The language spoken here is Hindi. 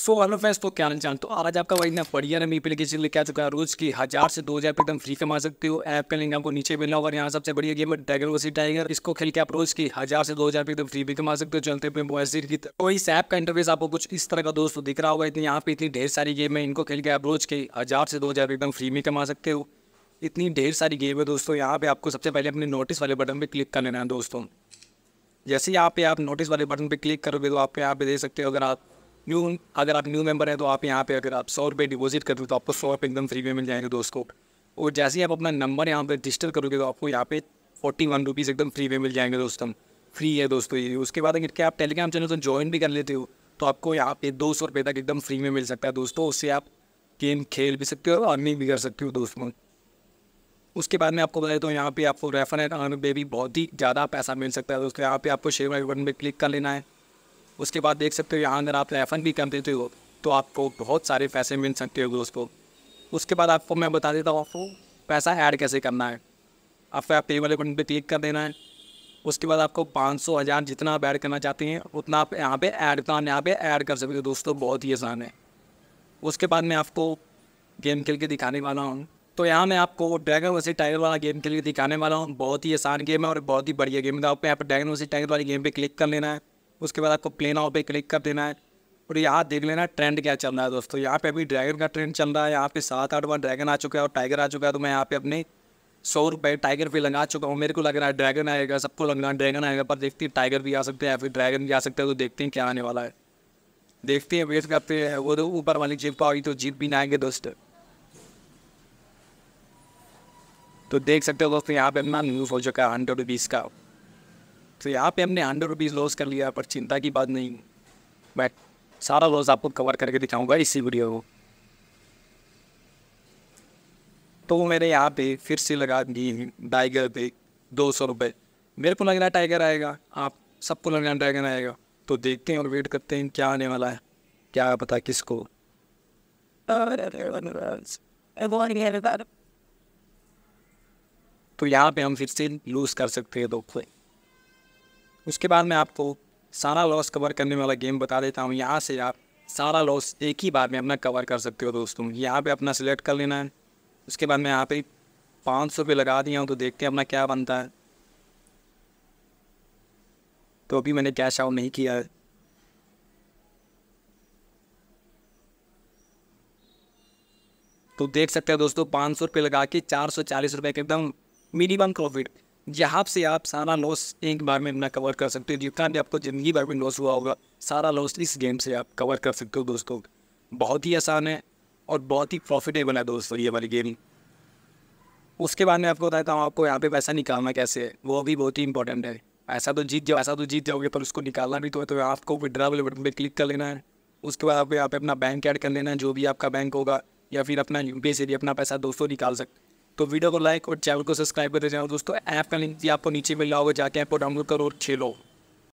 सो हेलो फ्रेंड्स तो क्या जानते तो आज आपका वही इतना बढ़िया रमी एप्लीकेशन लेके आ चुका है रोज की हज़ार से दो हज़ार एकदम फ्री कमा सकते हो ऐप का लिंक आपको नीचे मिलना और यहाँ सबसे बढ़िया गेम है टाइगर वर्सी टाइगर इसको खेल के आप रोज की हज़ार से दो हज़ार एकदम फ्री भी कमा सकते हो चलते पे मोहसिर की तो इस ऐप का इंटरफेस आपको कुछ इस तरह का दोस्तों तो दिख रहा होगा इतनी यहाँ पे इतनी ढेर सारी गेम है इनको खेल के आप रोज की हज़ार से दो एकदम फ्री भी कमा सकते हो इतनी ढेर सारी गेम है दोस्तों यहाँ पे आपको सबसे पहले अपने नोटिस वाले बटन पर क्लिक कर लेना है दोस्तों जैसे ही यहाँ पे आप नोटिस वाले बटन पर क्लिक करोगे तो आप यहाँ पे देख सकते हो अगर आप न्यू अगर आप न्यू मेंबर हैं तो आप यहाँ पे अगर आप सौ रुपये डिपोज़िट कर हो तो आपको सौ रुपये एकदम फ्री में मिल जाएंगे दोस्तों और जैसे ही आप अपना नंबर यहाँ पर रजिस्टर करोगे तो आपको यहाँ पे फोर्टी वन रुपीज़ एकदम फ्री में मिल जाएंगे दोस्तों फ्री है दोस्तों ये उसके बाद अगर क्या आप टेलीग्राम चैनल से ज्वाइन भी कर लेते हो तो आपको यहाँ पे दो सौ रुपये तक एकदम फ्री में मिल सकता है दोस्तों उससे आप गेम खेल भी सकते हो और अर्निंग भी कर सकते हो दोस्तों उसके बाद मैं आपको बता देता हूँ यहाँ पे आपको रेफर एंड अर्न पे भी बहुत ही ज़्यादा पैसा मिल सकता है दोस्तों यहाँ पे आपको शेयर मार्केट बटन पर क्लिक कर लेना है उसके बाद देख सकते हो यहाँ अगर आप एफ भी कर देते हो तो आपको बहुत सारे पैसे मिल सकते हो को उसके बाद आपको मैं बता देता हूँ आपको पैसा ऐड कैसे करना है आपको आप पे वाले बटन पर क्लिक कर देना है उसके बाद आपको पाँच सौ हज़ार जितना आप ऐड करना चाहते हैं उतना आप यहाँ पे ऐड कर यहाँ पे ऐड कर सकते हो दोस्तों बहुत ही आसान है उसके बाद मैं आपको गेम खेल के दिखाने वाला हूँ तो यहाँ मैं आपको ड्रैगन वैसे टाइगर वाला गेम खेल के दिखाने वाला हूँ बहुत ही आसान गेम है और बहुत ही बढ़िया गेम है तो आपको यहाँ पर ड्रैगन वैसे टाइगर वाली गेम पर क्लिक कर लेना है उसके बाद आपको प्लेन आउट पे क्लिक कर देना है और यहाँ देख लेना ट्रेंड क्या चल रहा है दोस्तों यहाँ पे अभी ड्रैगन का ट्रेंड चल रहा है यहाँ पे सात आठ बार ड्रैगन आ चुका है और टाइगर आ चुका है तो मैं यहाँ पे अपने सौ रुपये टाइगर भी लगा चुका हूँ मेरे को लग रहा है ड्रैगन आएगा सबको लग रहा है ड्रैगन आएगा पर देखते हैं टाइगर भी आ सकते हैं या फिर ड्रैगन भी आ सकते हैं तो देखते हैं क्या आने वाला है देखते हैं वेट करते हैं वो तो ऊपर वाली जीप आई तो जीप भी ना आएंगे दोस्त तो देख सकते हो दोस्तों यहाँ पे अपना न्यूज़ हो चुका है हंड्रेड रुपीज़ का तो यहाँ पे हमने हंड्रेड रुपीज़ लॉस कर लिया पर चिंता की बात नहीं बट सारा लॉस आपको कवर करके दिखाऊंगा इसी वीडियो को तो मेरे यहाँ पे फिर से लगा दी टाइगर पे दो सौ रुपये मेरे को लग रहा है टाइगर आएगा आप सबको लग रहा टाइगर आएगा तो देखते हैं और वेट करते हैं क्या आने वाला है क्या पता किसको तो यहाँ पे हम फिर से लूज़ कर सकते हैं दो प्ले उसके बाद मैं आपको सारा लॉस कवर करने वाला गेम बता देता हूँ यहाँ से आप सारा लॉस एक ही बार में अपना कवर कर सकते हो दोस्तों यहाँ पे अपना सिलेक्ट कर लेना है उसके बाद मैं यहाँ पे पाँच सौ लगा दिया हूँ तो देखते हैं अपना क्या बनता है तो अभी मैंने कैश आउट नहीं किया है तो देख सकते हैं दोस्तों पाँच सौ रुपये लगा के चार सौ चालीस रुपये का एकदम मिनिमम प्रॉफिट जहाँ से आप सारा लॉस एक बार में अपना कवर कर सकते हो जितना भी आपको ज़िंदगी भर में लॉस हुआ होगा सारा लॉस इस गेम से आप कवर कर सकते हो दोस्तों बहुत ही आसान है और बहुत ही प्रॉफिटेबल है दोस्तों ये वाली गेम उसके बाद में आपको बताता हूँ आपको यहाँ पे पैसा निकालना कैसे है वो भी बहुत ही इंपॉर्टेंट है ऐसा तो जीत जाओ ऐसा तो जीत जाओगे पर उसको निकालना भी तो है तो आपको विड्रा वाले बटन पर क्लिक कर लेना है उसके बाद आपको यहाँ पे अपना बैंक ऐड कर लेना है जो भी आपका बैंक होगा या फिर अपना यू से भी अपना पैसा दोस्तों निकाल सकते तो वीडियो को लाइक और चैनल को सब्सक्राइब करते जाओ दोस्तों ऐप का लिंक भी आपको नीचे मिल रहा होगा जाके ऐप को डाउनलोड करो और खेलो